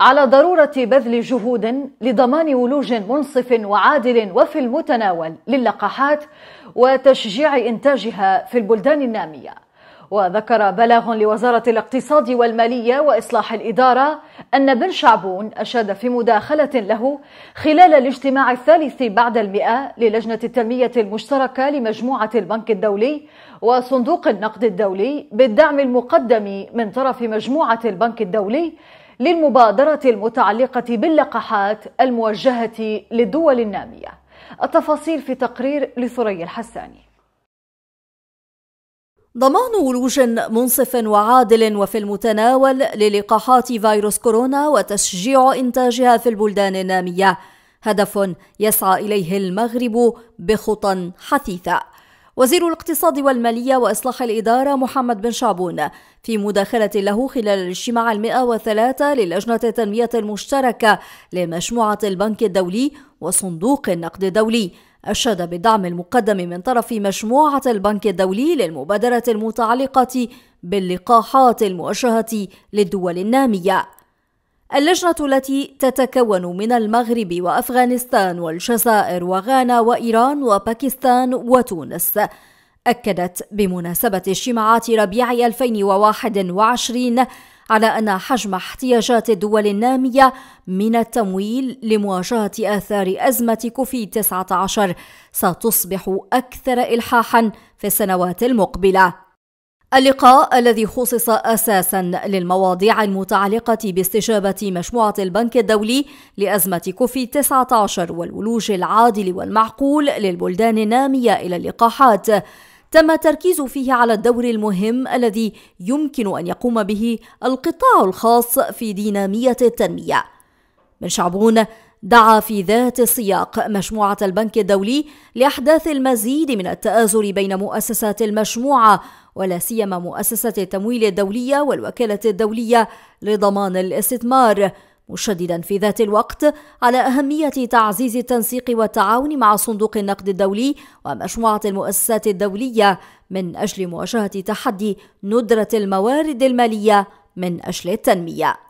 على ضرورة بذل جهود لضمان ولوج منصف وعادل وفي المتناول للقاحات وتشجيع إنتاجها في البلدان النامية وذكر بلاغ لوزارة الاقتصاد والمالية وإصلاح الإدارة أن بن شعبون أشاد في مداخلة له خلال الاجتماع الثالث بعد المئة للجنة التنمية المشتركة لمجموعة البنك الدولي وصندوق النقد الدولي بالدعم المقدم من طرف مجموعة البنك الدولي للمبادرة المتعلقة باللقاحات الموجهة للدول النامية التفاصيل في تقرير لثري الحساني ضمان ولوج منصف وعادل وفي المتناول للقاحات فيروس كورونا وتشجيع انتاجها في البلدان الناميه هدف يسعى اليه المغرب بخطى حثيثه وزير الاقتصاد والمالية وإصلاح الإدارة محمد بن شعبون في مداخلة له خلال الاجتماع المئة وثلاثة للجنة التنمية المشتركة لمجموعة البنك الدولي وصندوق النقد الدولي أشاد بالدعم المقدم من طرف مجموعة البنك الدولي للمبادرة المتعلقة باللقاحات الموجهة للدول النامية اللجنة التي تتكون من المغرب وأفغانستان والجزائر وغانا وإيران وباكستان وتونس أكدت بمناسبة اجتماعات ربيع 2021 على أن حجم احتياجات الدول النامية من التمويل لمواجهة آثار أزمة كوفيد 19 ستصبح أكثر إلحاحًا في السنوات المقبلة. اللقاء الذي خصص اساسا للمواضيع المتعلقه باستجابه مجموعه البنك الدولي لازمه كوفيد 19 والولوج العادل والمعقول للبلدان الناميه الى اللقاحات تم التركيز فيه على الدور المهم الذي يمكن ان يقوم به القطاع الخاص في ديناميه التنميه من شعبون دعا في ذات السياق مجموعة البنك الدولي لأحداث المزيد من التآزر بين مؤسسات المجموعة ولا سيما مؤسسة التمويل الدولية والوكالة الدولية لضمان الاستثمار مشددا في ذات الوقت على أهمية تعزيز التنسيق والتعاون مع صندوق النقد الدولي ومجموعة المؤسسات الدولية من أجل مواجهة تحدي ندرة الموارد المالية من أجل التنمية